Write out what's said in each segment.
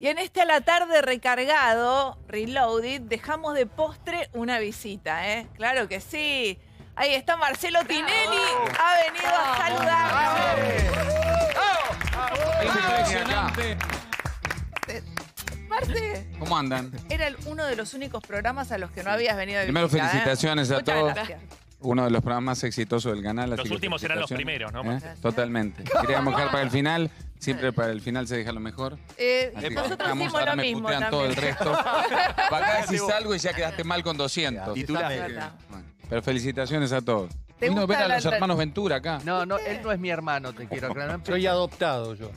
Y en este a la tarde recargado, reloaded, dejamos de postre una visita, ¿eh? Claro que sí. Ahí está Marcelo Tinelli, ha venido a saludarnos. Impresionante. Marce, ¿Cómo andan? era uno de los únicos programas a los que no habías venido a visitar. Primero, ¿eh? felicitaciones a todos. gracias. Uno de los programas más exitosos del canal. Los últimos eran los primeros, ¿no, ¿eh? Totalmente. Queríamos dejar para el final. Siempre para el final se deja lo mejor. Eh, nosotros estamos, lo mismo todo el también. resto. Acá decís algo y ya quedaste mal con 200. Y tú la- Bueno, Pero felicitaciones a todos. Vino a los hermanos Ventura acá. No, no, él no es mi hermano, te quiero aclarar. Soy adoptado yo.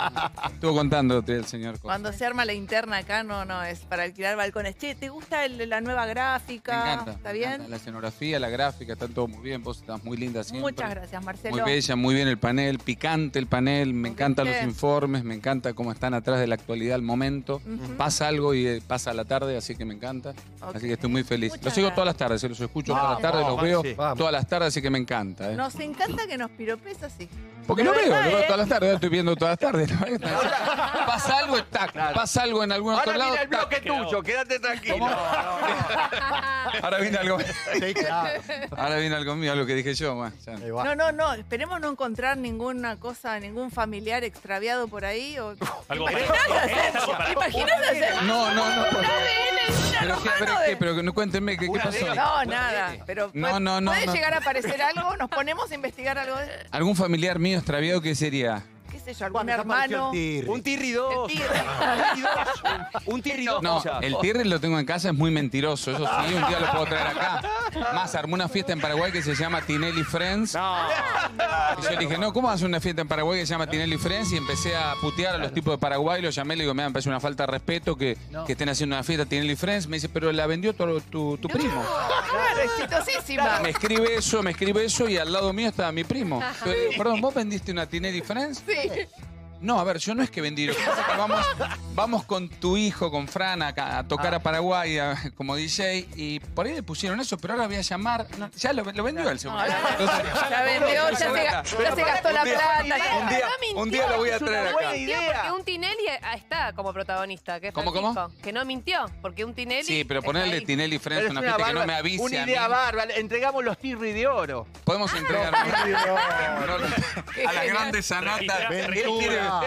Estuvo contándote el señor. Cuando se arma la interna acá, no, no, es para alquilar balcones. Che, ¿te gusta la nueva gráfica? Me encanta. ¿Está bien? La escenografía, la gráfica, están todos muy bien. Vos estás muy linda siempre. Muchas gracias, Marcelo. Muy bella, muy bien el panel, picante el panel, me encantan los informes, me encanta cómo están atrás de la actualidad el momento. Pasa algo y eh, pasa la tarde, así que me encanta. Así que estoy muy feliz. los sigo todas las tardes, los escucho todas las tardes, los veo todas las tardes así que me encanta. ¿eh? Nos encanta que nos piropes así. Porque no veo, lo todas las tardes, estoy viendo todas las tardes. Pasa algo, pasa algo en algún otro lado. viene el bloque tuyo, quédate tranquilo. Ahora viene algo. Sí, Ahora viene algo mío, lo que dije yo. No, no, no. Esperemos no encontrar ninguna cosa, ningún familiar extraviado por ahí. O... Algo ¿Te imaginas imaginas hacer? No, no, no pero, no cuéntenme qué, pasó. No, nada. puede, llegar a aparecer algo, nos ponemos a investigar algo ¿Algún familiar mío extraviado qué sería? hermano. Un tirri dos. Un tirri No, el tirri lo tengo en casa, es muy mentiroso. Eso sí, un día lo puedo traer acá. Más, armó una fiesta en Paraguay que se llama Tinelli Friends. No. Y yo dije, no, ¿cómo vas una fiesta en Paraguay que se llama Tinelli Friends? Y empecé a putear a los tipos de Paraguay, los llamé, le digo, me parece una falta de respeto que, estén haciendo una fiesta Tinelli Friends. Me dice, pero la vendió tu, tu, primo. Claro, exitosísima. Me escribe eso, me escribe eso y al lado mío estaba mi primo. Perdón, ¿vos vendiste una Tinelli Friends? Sí. No, a ver, yo no es que vendí. Lo que pasa que vamos vamos con tu hijo, con Fran, a, tocar a ah. Paraguay como DJ. Y por ahí le pusieron eso, pero ahora voy a llamar. ya lo, vendió el segundo. ya, vendió, ya se, gastó la plata. Un día, lo voy a traer acá. Porque un Tinelli está como protagonista. Que ¿Cómo, Que no mintió, porque un Tinelli. Sí, pero ponerle Tinelli Friends a una, pista que no me avise. Una idea bárbara. Entregamos los tirri de oro. Podemos ah. entregar a las grandes zaratas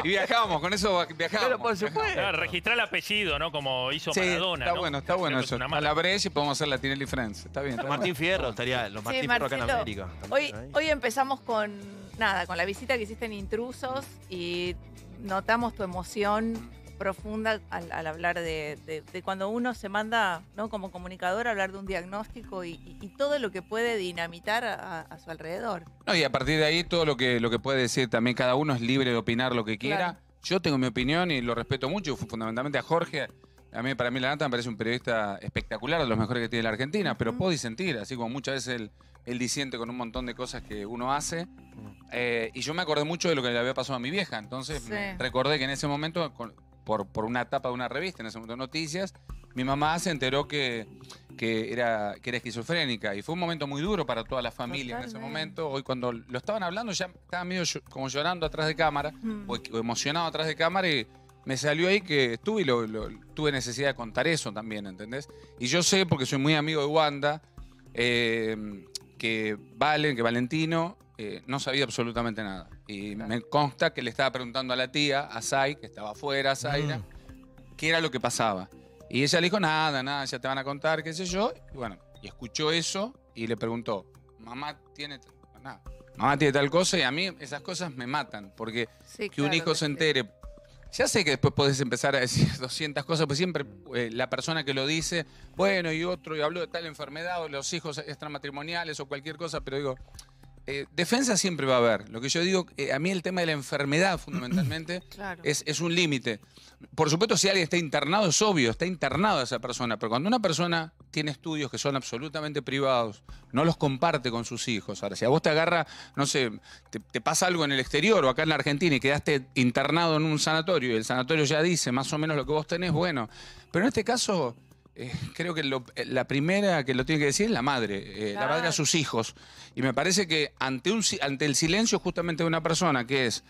Y viajamos, con eso viajamos. por supuesto registrar el apellido, ¿no? Como hizo Maradona. está bueno, está bueno eso. A la Brescia y podemos hacer la Tinelli Friends. Está bien. Martín Fierro estaría, los Martín Fierro acá en América. Hoy, hoy empezamos con nada, con la visita que hiciste en Intrusos y notamos tu emoción profunda al, hablar de, de- cuando uno se manda, ¿no? Como comunicador, a hablar de un diagnóstico y, todo lo que puede dinamitar a, su alrededor. y a partir de ahí todo lo que, lo que puede decir también cada uno es libre de opinar lo que quiera yo tengo mi opinión y lo respeto mucho, fundamentalmente a Jorge. A mí, para mí, la nata me parece un periodista espectacular, de los mejores que tiene la Argentina, pero puedo disentir, así como muchas veces él, él disiente con un montón de cosas que uno hace. Eh, y yo me acordé mucho de lo que le había pasado a mi vieja, entonces recordé que en ese momento, por, una etapa de una revista, en ese momento noticias, mi mamá se enteró que que era, que era esquizofrénica y fue un momento muy duro para toda la familia en ese momento. Hoy cuando lo estaban hablando ya estaba medio como llorando atrás de cámara o, emocionado atrás de cámara y me salió ahí que estuve y tuve necesidad de contar eso también, ¿entendés? Y yo sé, porque soy muy amigo de Wanda, em, que Valen, que Valentino eh, no sabía absolutamente nada. Y me consta que le estaba preguntando a la tía, a Sai, que estaba afuera, a mm. qué era lo que pasaba. Y ella le dijo, nada, nada, ya te van a contar, qué sé yo. Y bueno, y escuchó eso y le preguntó, mamá tiene, mamá tiene tal cosa y a mí esas cosas me matan, porque que un hijo se entere. Ya sé que después podés empezar a decir 200 cosas, pues siempre eh, la persona que lo dice, bueno, y otro, y habló de tal enfermedad, o los hijos extramatrimoniales, o cualquier cosa, pero digo, eh, defensa siempre va a haber. Lo que yo digo, eh, a mí el tema de la enfermedad fundamentalmente es, un límite. Por supuesto, si alguien está internado, es obvio, está internado esa persona, pero cuando una persona tiene estudios que son absolutamente privados, no los comparte con sus hijos. Ahora, si a vos te agarra, no sé, te, te pasa algo en el exterior o acá en la Argentina y quedaste internado en un sanatorio y el sanatorio ya dice más o menos lo que vos tenés, bueno, pero en este caso eh, creo que eh, la primera que lo tiene que decir es la madre, eh, la madre a sus hijos. Y me parece que ante, un, ante el silencio justamente de una persona que es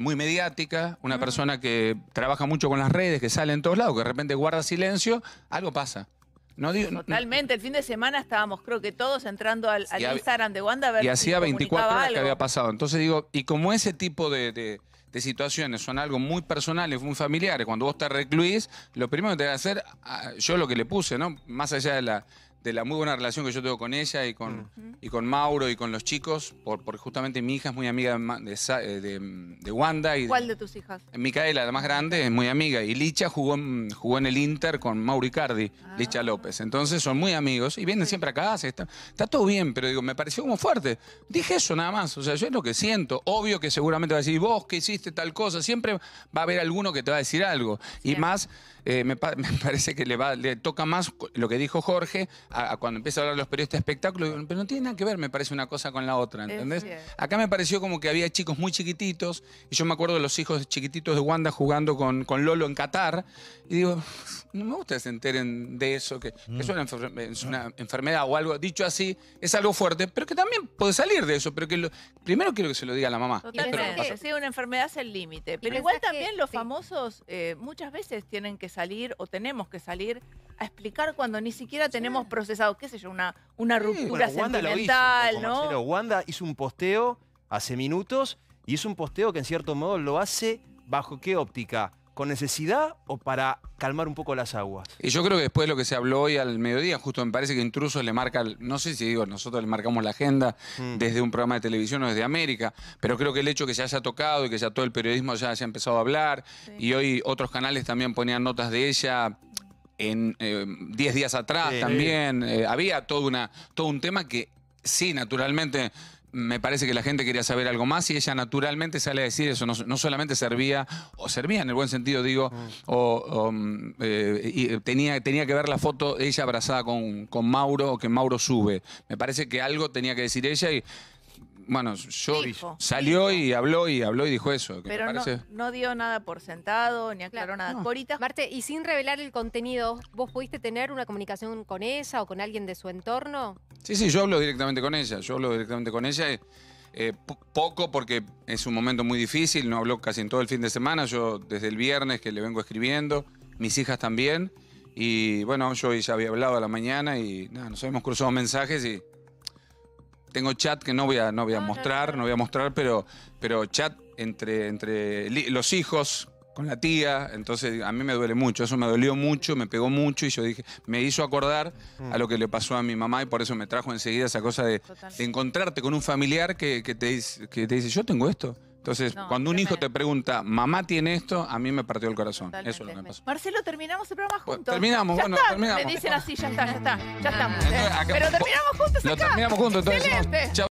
muy mediática, una mm. persona que trabaja mucho con las redes, que sale en todos lados, que de repente guarda silencio, algo pasa. No Totalmente, el fin de semana estábamos, creo que todos entrando al, Instagram de Wanda a Y hacía 24 horas que había pasado. Entonces digo, y como ese tipo de de situaciones son algo muy personales, muy familiares, cuando vos te recluís, lo primero que te que hacer, ah, yo lo que le puse, ¿no? Más allá de la de la muy buena relación que yo tengo con ella y con, mm. Mm. y con Mauro y con los chicos, porque justamente mi hija es muy amiga eh, de, Wanda. Y ¿Cuál de tus hijas? Micaela, la más grande, es muy amiga. Y Licha jugó en, jugó en el Inter con Mauro Icardi, ah. Licha López. Entonces son muy amigos y vienen siempre a casa. Está, está, todo bien, pero digo, me pareció como fuerte. Dije eso nada más. O sea, yo es lo que siento. Obvio que seguramente va a decir, vos que hiciste tal cosa. Siempre va a haber alguno que te va a decir algo. Y más, eh, me, parece que le, va, le toca más lo que dijo Jorge cuando empiezo a hablar los periodistas de espectáculos, pero no tiene nada que ver, me parece una cosa con la otra, ¿entendés? Acá me pareció como que había chicos muy chiquititos, y yo me acuerdo de los hijos chiquititos de Wanda jugando con, con Lolo en Qatar, y digo, no me gusta que se enteren de eso, que, mm. es, una enfermedad o algo, dicho así, es algo fuerte, pero que también puede salir de eso, pero que primero quiero que se lo diga a la mamá. sí, una enfermedad es el límite, pero igual también los famosos eh, muchas veces tienen que salir o tenemos que salir a explicar cuando ni siquiera tenemos procesado, qué sé yo, una, una ruptura hizo, ¿no? Wanda hizo un posteo hace minutos y es un posteo que en cierto modo lo hace bajo qué óptica. ¿Con necesidad o para calmar un poco las aguas? Y yo creo que después de lo que se habló hoy al mediodía, justo me parece que Intruso le marca, no sé si digo, nosotros le marcamos la agenda mm. desde un programa de televisión o desde América, pero creo que el hecho que se haya tocado y que ya todo el periodismo ya haya empezado a hablar y hoy otros canales también ponían notas de ella en 10 em, días atrás también. Eh, había todo, una, todo un tema que sí, naturalmente, me parece que la gente quería saber algo más y ella naturalmente sale a decir eso. No, solamente servía, o servía en el buen sentido, digo, mm. o, mm, eh, eh, tenía, tenía que ver la foto ella abrazada con, con Mauro, o que Mauro sube. Me parece que algo tenía que decir ella y bueno, yo salió y habló y habló y dijo eso. Pero no, dio nada por sentado, ni aclaró nada. Marte, y sin revelar el contenido, ¿vos pudiste tener una comunicación con ella o con alguien de su entorno? Sí, sí, yo hablo directamente con ella. Yo hablo directamente con ella. Eh, eh, poco porque es un momento muy difícil. No habló casi en todo el fin de semana. Yo desde el viernes que le vengo escribiendo. Mis hijas también. Y bueno, yo ya había hablado a la mañana y nada, nos habíamos cruzado mensajes y tengo chat que no voy a, no voy a ah, mostrar, no voy a mostrar, pero, pero chat entre, entre los hijos con la tía, entonces a mí me duele mucho, eso me dolió mucho, me pegó mucho y yo dije, me hizo acordar a lo que le pasó a mi mamá y por eso me trajo enseguida esa cosa de, encontrarte con un familiar que, que, te, que te dice, yo tengo esto, entonces, cuando un hijo te pregunta, mamá tiene esto, a mí me partió el corazón. Eso es lo que me pasó. Marcelo, terminamos el programa juntos. Terminamos, bueno, está. terminamos. Me dicen así, ya está, ya está, ya estamos. Pero terminamos juntos. Acá. Lo terminamos juntos, entonces.